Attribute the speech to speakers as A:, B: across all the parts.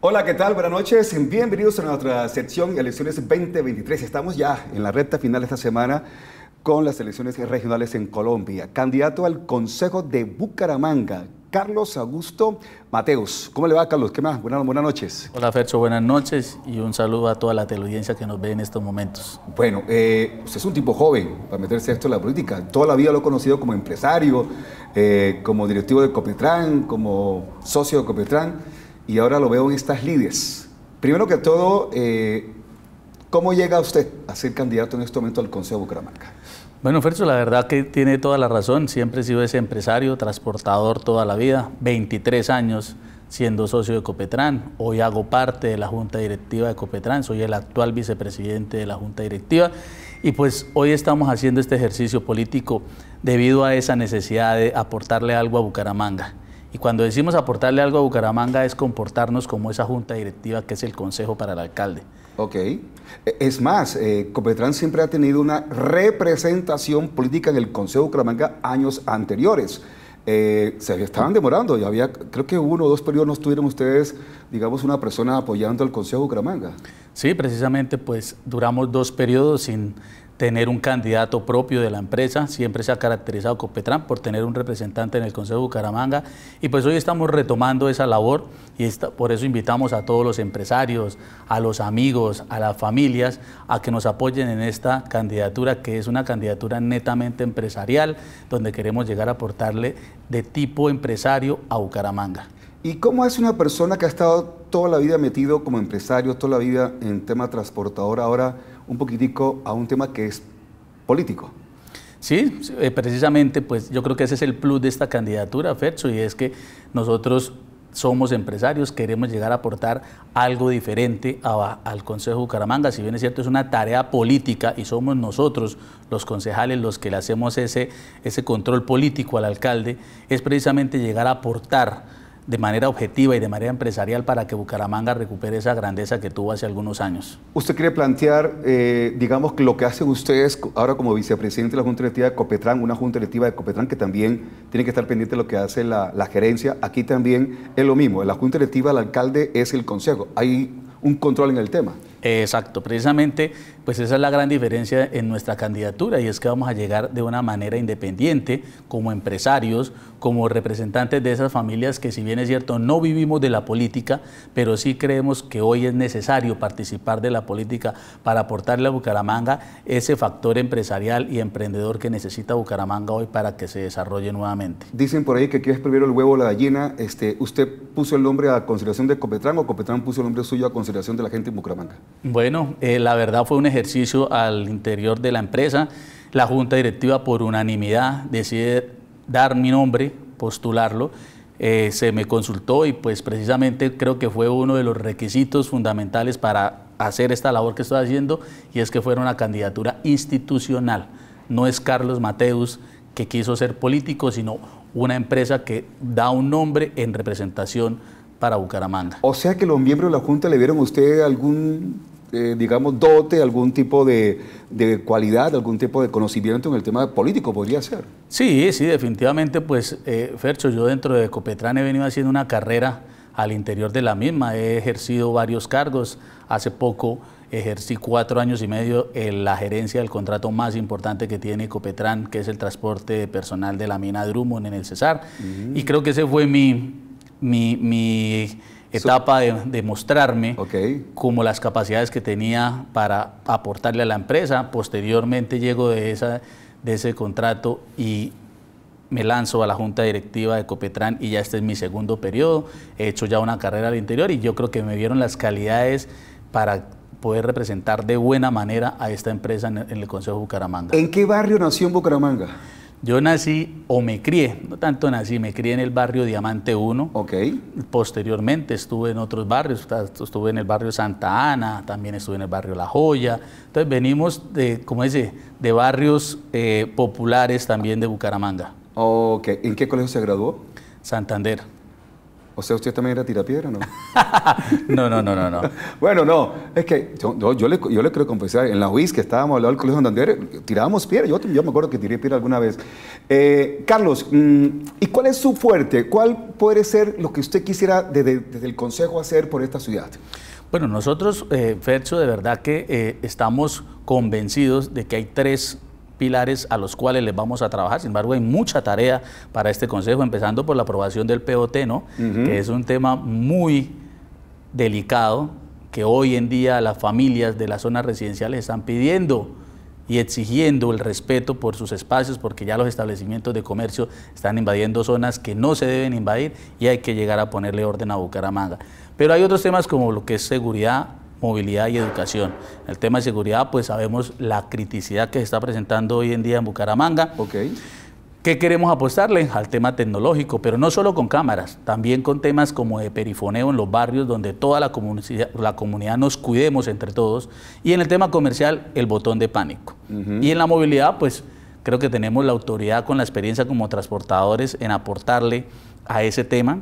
A: Hola, ¿qué tal? Buenas noches. Bienvenidos a nuestra sección de Elecciones 2023. Estamos ya en la recta final de esta semana con las elecciones regionales en Colombia. Candidato al Consejo de Bucaramanga, Carlos Augusto Mateus. ¿Cómo le va, Carlos? ¿Qué más? Buenas, buenas noches.
B: Hola, Fercho. Buenas noches y un saludo a toda la teleaudiencia que nos ve en estos momentos.
A: Bueno, eh, usted pues es un tipo joven para meterse esto en la política. Toda la vida lo he conocido como empresario, eh, como directivo de Copetran, como socio de Copetran y ahora lo veo en estas líneas. Primero que todo, eh, ¿cómo llega usted a ser candidato en este momento al Consejo de Bucaramanga?
B: Bueno, Fercho, la verdad que tiene toda la razón. Siempre he sido ese empresario, transportador toda la vida, 23 años siendo socio de Copetran. Hoy hago parte de la Junta Directiva de Copetran, soy el actual vicepresidente de la Junta Directiva. Y pues hoy estamos haciendo este ejercicio político debido a esa necesidad de aportarle algo a Bucaramanga. Y cuando decimos aportarle algo a Bucaramanga es comportarnos
A: como esa junta directiva que es el consejo para el alcalde. Ok. E-, es más, eh, siempre ha tenido una representación política en el Consejo de Bucaramanga años anteriores. Eh, se estaban demorando, ya había, creo que uno o dos periodos no estuvieron ustedes, digamos, una persona apoyando al Consejo de Bucaramanga.
B: Sí, precisamente, pues duramos dos periodos sin tener un candidato propio de la empresa. Siempre se ha caracterizado Copetran por tener un representante en el Consejo de Bucaramanga y pues hoy estamos retomando esa labor y por eso invitamos a todos los empresarios, a los amigos, a las familias a que nos apoyen en esta candidatura que es una candidatura netamente empresarial donde queremos llegar a aportarle
A: de tipo empresario a Bucaramanga. ¿Y cómo es una persona que ha estado toda la vida metido como empresario, toda la vida en tema transportador, ahora un poquitico a un tema que es político?
B: Sí, eh, precisamente, pues yo creo que ese es el plus de esta candidatura, Fercho, y es que nosotros somos empresarios, queremos llegar a aportar algo diferente al Consejo Caramanga. Si bien es cierto, es una tarea política y somos nosotros, los concejales, los que le hacemos ese, ese control político al alcalde, es precisamente llegar a aportar de manera objetiva y de manera empresarial para que Bucaramanga recupere esa grandeza que tuvo hace algunos años.
A: ¿Usted quiere plantear, eh, digamos, que lo que hacen ustedes ahora como vicepresidente de la Junta Directiva de Copetrán, una Junta Directiva de Copetrán que también tiene que estar pendiente de lo que hace la, la gerencia, aquí también es lo mismo, en la Junta Directiva el alcalde es el consejo, hay un control en el tema.
B: Eh, exacto, precisamente pues esa es la gran diferencia en nuestra candidatura y es que vamos a llegar de una manera independiente como empresarios, como representantes de esas familias que si bien es cierto no vivimos de la política, pero sí creemos que hoy es necesario participar de la política para aportarle a Bucaramanga ese factor empresarial y emprendedor que necesita Bucaramanga hoy para que se desarrolle
A: nuevamente. Dicen por ahí que quieres es primero el huevo o la gallina, este, ¿usted puso el nombre a consideración de Copetran o Copetran puso el nombre suyo a consideración de la gente en Bucaramanga?
B: Bueno, eh, la verdad fue un ejemplo ejercicio al interior de la empresa, la junta directiva por unanimidad decide dar mi nombre, postularlo. Eh, se me consultó y pues precisamente creo que fue uno de los requisitos fundamentales para hacer esta labor que estoy haciendo y es que fuera una candidatura institucional. No es Carlos Mateus que quiso ser político, sino una empresa que da un nombre en representación para Bucaramanga.
A: O sea que los miembros de la Junta le dieron a usted algún eh, digamos, dote, algún tipo de, cualidad, algún tipo de conocimiento en el tema político, podría ser.
B: Sí, sí, definitivamente, pues, eh, Fercho, yo dentro de Copetran he venido haciendo una carrera al interior de la misma, he ejercido varios cargos, hace poco ejercí cuatro años y medio en la gerencia del contrato más importante que tiene Copetran, que es el transporte personal de la mina Drummond en el Cesar, mm. y creo que ese fue mi, mi etapa de, mostrarme como las capacidades que tenía para aportarle a la empresa. Posteriormente llego de, ese contrato y me lanzo a la junta directiva de Copetran y ya este es mi segundo periodo. He hecho ya una carrera al interior y yo creo que me vieron las calidades para poder representar de buena manera a esta empresa en el Consejo Bucaramanga. ¿En qué barrio nació en Bucaramanga? Yo nací o me crié, no tanto nací, me crié en el barrio Diamante 1. Ok. Posteriormente estuve en otros barrios, estuve en el barrio Santa Ana, también estuve en el barrio La Joya. Entonces venimos de, como dice, de barrios eh, populares también de Bucaramanga.
A: Ok. ¿En qué colegio se graduó? Santander. O sea, ¿usted también era tirapiedra no? no, no, no, no, no. bueno, no, es que yo, le, yo le confesar, en la UIS que estábamos al del Colegio Santander, tirábamos piedra, yo, me acuerdo que tiré piedra alguna vez. Eh, Carlos, mm, ¿y cuál es su fuerte? ¿Cuál puede ser lo que usted quisiera desde, el Consejo hacer por esta ciudad?
B: Bueno, nosotros, eh, Fercho, de verdad que eh, estamos convencidos de que hay tres pilares a los cuales les vamos a trabajar. Sin embargo, hay mucha tarea para este Consejo, empezando por la aprobación del POT, ¿no? que es un tema muy delicado que hoy en día las familias de las zonas residenciales están pidiendo y exigiendo el respeto por sus espacios porque ya los establecimientos de comercio están invadiendo zonas que no se deben invadir y hay que llegar a ponerle orden a Bucaramanga. Pero hay otros temas como lo que es seguridad, movilidad y educación. En el tema de seguridad, pues sabemos la criticidad que se está presentando hoy en día en Bucaramanga. Okay. ¿Qué queremos apostarle? Al tema tecnológico, pero no solo con cámaras, también con temas como de perifoneo en los barrios, donde toda la, comunidad la comunidad nos cuidemos entre todos. Y en el tema comercial, el botón de pánico. Y en la movilidad, pues creo que tenemos la autoridad con la experiencia como transportadores en aportarle a ese tema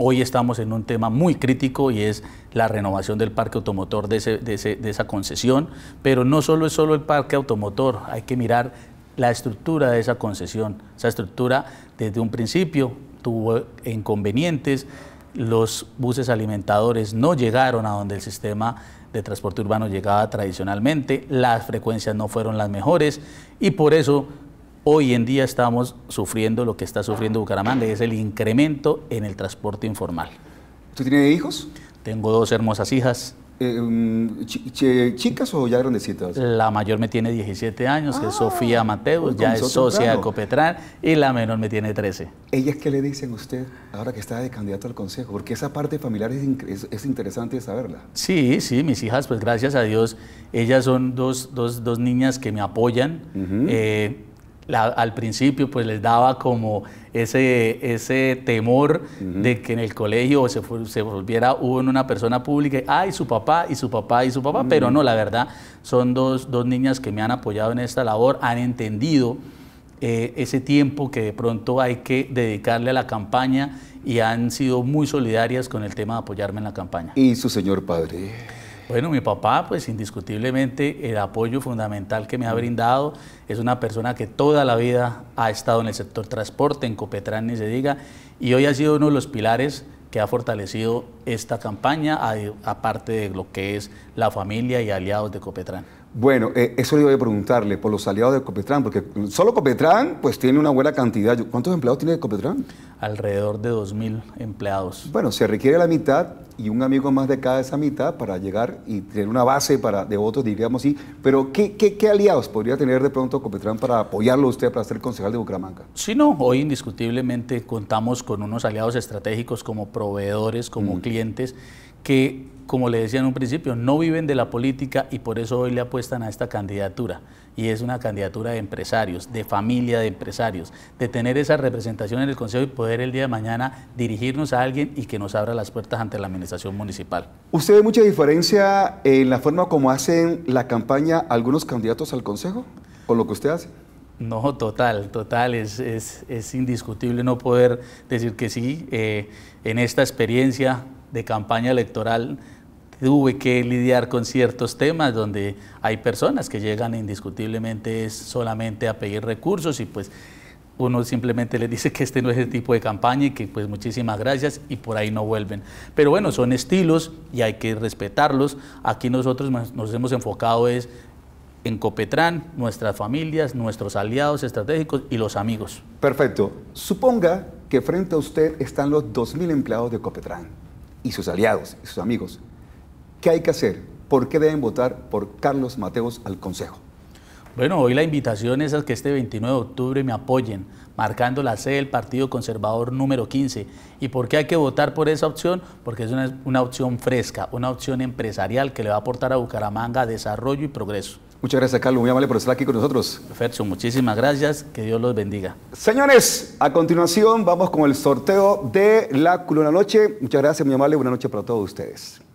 B: Hoy estamos en un tema muy crítico y es la renovación del parque automotor de, esa concesión, pero no solo es solo el parque automotor, hay que mirar la estructura de esa concesión. Esa estructura desde un principio tuvo inconvenientes, los buses alimentadores no llegaron a donde el sistema de transporte urbano llegaba tradicionalmente, las frecuencias no fueron las mejores y por eso Hoy en día estamos sufriendo lo que está sufriendo Bucaramanga, es el incremento en el transporte informal. ¿Tú tienes hijos? Tengo dos hermosas hijas. Eh, um, ¿Chicas o ya grandecitas? La mayor me tiene 17 años, que es ah, Sofía Mateus, ya es socia de Copetran, y la menor me tiene 13.
A: ¿Ellas qué le dicen a usted ahora que está de candidato al consejo? Porque esa parte familiar es, es, interesante saberla.
B: Sí, sí, mis hijas, pues gracias a Dios, ellas son dos, niñas que me apoyan al principio pues les daba como ese, ese temor de que en el colegio se, se volviera una persona pública, ay, su papá y su papá y su papá, pero no, la verdad, son dos, dos, niñas que me han apoyado en esta labor, han entendido eh, ese tiempo que de pronto hay que dedicarle a la campaña y han sido muy solidarias con el tema de apoyarme en la
A: campaña. ¿Y su señor padre?
B: Bueno, mi papá, pues indiscutiblemente el apoyo fundamental que me ha mm. brindado es una persona que toda la vida ha estado en el sector transporte, en Copetran, ni se diga, y hoy ha sido uno de los pilares que ha fortalecido esta campaña, aparte de lo que es la familia y aliados de Copetran.
A: Bueno, eh, eso le voy a preguntarle por los aliados de Copetran, porque solo Copetran pues tiene una buena cantidad. ¿Cuántos empleados tiene Copetran?
B: Alrededor de 2.000 empleados. Bueno, se
A: requiere la mitad y un amigo más de cada esa mitad para llegar y tener una base para, de votos, diríamos así. Pero ¿qué, aliados podría tener de pronto Copetran para apoyarlo usted para ser concejal de Bucaramanga? Sí, no, hoy
B: indiscutiblemente contamos con unos aliados estratégicos como proveedores, como clientes que, como le decía en un principio, no viven de la política y por eso hoy le apuestan a esta candidatura. Y es una candidatura de empresarios, de familia de empresarios, de tener esa representación en el Consejo y poder el día de mañana dirigirnos a alguien y que nos abra las puertas ante la administración
A: municipal. ¿Usted ve mucha diferencia en la forma como hacen la campaña algunos candidatos al Consejo ¿O lo que usted hace?
B: No, total, total, es, indiscutible no poder decir que sí. Eh, en esta experiencia de campaña electoral tuve que lidiar con ciertos temas donde hay personas que llegan indiscutiblemente solamente a pedir recursos y pues uno simplemente le dice que este no es el tipo de campaña y que pues muchísimas gracias y por ahí no vuelven. Pero bueno, son estilos y hay que respetarlos. Aquí nosotros nos hemos enfocado es en Copetran, nuestras familias, nuestros aliados estratégicos y los amigos.
A: Perfecto. Suponga que frente a usted están los 2.000 empleados de Copetran y sus aliados y sus amigos. ¿Qué hay que hacer? ¿Por qué deben votar por Carlos Mateos al Consejo?
B: Bueno, hoy la invitación es a que este 29 de octubre me apoyen, marcando la sede del Partido Conservador número 15. ¿Y por qué hay que votar por esa opción? Porque es una, una opción fresca, una opción empresarial que le va a aportar a Bucaramanga desarrollo y progreso. Muchas gracias, Carlos. Muy amable por estar aquí con nosotros. Perfecto, muchísimas gracias. Que Dios los bendiga.
A: Señores, a continuación vamos con el sorteo de la Culona Noche. Muchas gracias, muy amable. Buenas noches para todos ustedes.